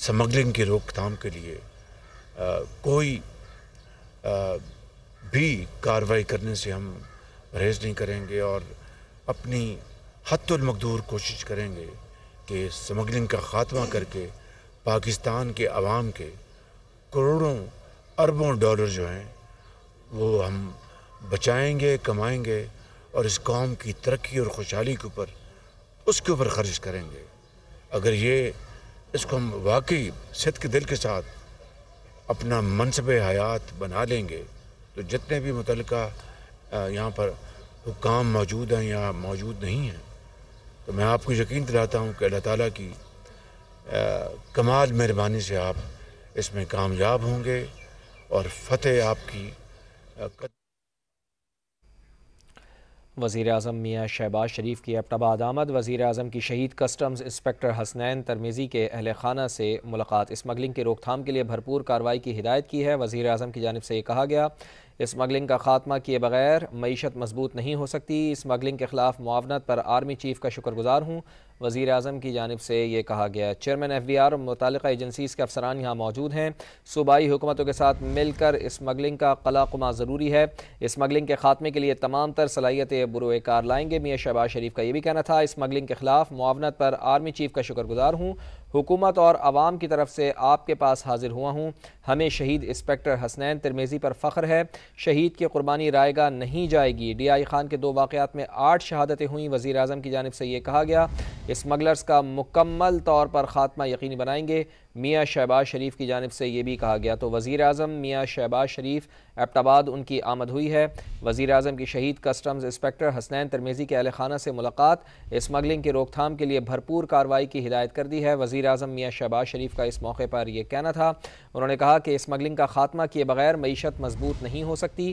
smuggling की रोकथाम के लिए आ, कोई आ, भी कार्रवाई करने से हम परहेज नहीं करेंगे और अपनी हतमकदूर कोशिश करेंगे कि स्मगलिंग का ख़ात्मा करके पाकिस्तान के आवाम के करोड़ों अरबों डॉलर जो हैं वो हम बचाएंगे कमाएंगे और इस कौम की तरक्की और खुशहाली के ऊपर उसके ऊपर खर्च करेंगे अगर ये इसको हम वाकई सिद के दिल के साथ अपना मनसब हयात बना लेंगे तो जितने भी मुतल यहाँ पर हुकाम मौजूद हैं या मौजूद नहीं हैं तो मैं आपको यकीन दिलाता हूँ कि अल्लाह ताली की आ, कमाल मेहरबानी से आप इसमें कामयाब होंगे और फतेह आपकी आ, वज़ी अजम मियाँ शहबाज शरीफ की एबटाबाद आमद वजीर अजम की शहीद कस्टम्स इंस्पेक्टर हसनैन तरमीज़ी के अहल खाना से मुलाकात स्मगलिंग की रोकथाम के लिए भरपूर कार्रवाई की हिदायत की है वज़ी अजम की जानब से ये कहा गया स्मगलिंग का खात्मा किए बगैर मीशत मजबूत नहीं हो सकती स्मगलिंग के खिलाफ मुआवनत पर आर्मी चीफ का शुक्रगुजार हूँ वज़ी अजम की जानब से यह कहा गया चेयरमैन एफ बी आर और मुतल एजेंसीज़ के अफसरान यहाँ मौजूद हैं सूबाई हुकूमतों के साथ मिलकर स्मगलिंग का कला कुमा ज़रूरी है स्मगलिंग के खात्मे के लिए तमाम तर सलाहियत कार लाएंगे मियाँ शहबाज शरीफ का यह भी कहना था स्मगलिंग के खिलाफ मुआवनत पर आर्मी चीफ का शुक्रगुजार हूँ हुकूमत और आवाम की तरफ से आपके पास हाजिर हुआ हूँ हमें शहीद इंस्पेक्टर हसनैन तिरमेज़ी पर फ़ख्र है शहीद की कुर्बानी रायगा नहीं जाएगी डी आई खान के दो वाकत में आठ शहादतें हुई वज़ी अजम की जानब से ये कहा गया स्मगलर्स का मुकम्मल तौर पर ख़ात्मा यकीनी बनाएंगे मियाँ शहबाज शरीफ की जानब से ये भी कहा गया तो वज़ी अजम मियाँ शहबाज शरीफ एबटाबाद उनकी आमद हुई है वज़ी अजम की शहीद कस्टम्स इंस्पेक्टर हसनैन तरमेज़ी के अहल खाना से मुलाकात स्मगलिंग की रोकथाम के लिए भरपूर कार्रवाई की हिदायत कर दी है वज़ी वजीर अजम मियाँ शहबाज शरीफ का इस मौके पर यह कहना था उन्होंने कहा कि स्मगलिंग का खात्मा किए बगैर मीशत मजबूत नहीं हो सकती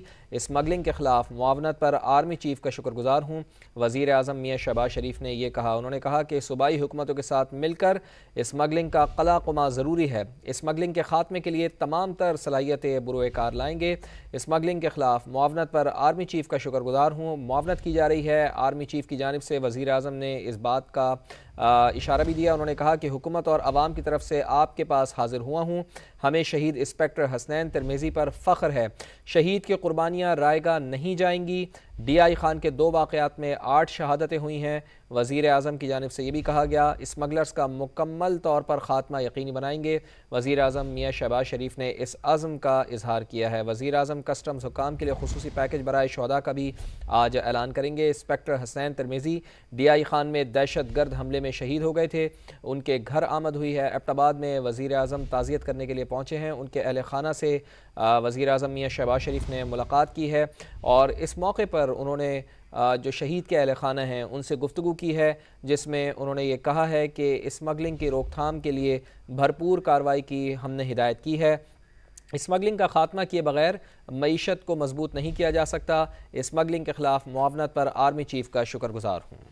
स्मगलिंग के खिलाफ मुआवनत पर आर्मी चीफ का शुक्रगुजार हूँ वजीर अजम मियाँ शहबाज शरीफ ने यह कहा उन्होंने कहा कि सूबाई हुकूमतों के साथ मिलकर स्मगलिंग का कला कुमा ज़रूरी है स्मगलिंग के खात्मे के लिए तमाम तर सलाहियतें बुरोकार लाएंगे स्मगलिंग के खिलाफ मुआवनत पर आर्मी चीफ का शुक्रगुजार हूँ मुआवनत की जा रही है आर्मी चीफ की जानब से वज़ी अजम ने इस बात का इशारा भी दिया उन्होंने कहा कि हुकूमत और आवाम की तरफ से आपके पास हाजिर हुआ हूँ हमें शहीद इंस्पेक्टर हसनैन तरमेज़ी पर फ़ख्र है शहीद की कुर्बानियाँ रायगा नहीं जाएंगी डी आई खान के दो वाक़ात में आठ शहादतें हुई हैं वजीर अजम की जानब से ये भी कहा गया स्मगलर्स का मुकम्मल तौर पर ख़ात्मा यकीनी बनाएंगे वज़ी अजम मियाँ शहबाज शरीफ ने इस अज़म का इजहार किया है वज़ी अजम कस्टम्स हुकाम के लिए खसूस पैकेज बरए शहदा का भी आज ऐलान करेंगे inspector Hussain Tirmizi D I Khan में दहशत गर्द हमले में शहीद हो गए थे उनके घर आमद हुई है एबटाबाद में वज़ी अजम ताज़ियत करने के लिए पहुँचे हैं उनके अहल खाना से वज़ी अजम मियाँ शहबाज शरीफ ने मुलाकात की है और इस मौके पर पर उन्होंने जो शहीद के अहल खाना हैं उनसे गुफ्तु की है जिसमें उन्होंने ये कहा है कि स्मगलिंग की रोकथाम के लिए भरपूर कार्रवाई की हमने हिदायत की है स्मगलिंग का खात्मा किए बगैर मीशत को मजबूत नहीं किया जा सकता स्मगलिंग के ख़िलाफ़ मुआवनत पर आर्मी चीफ़ का शुक्रगुजार हूँ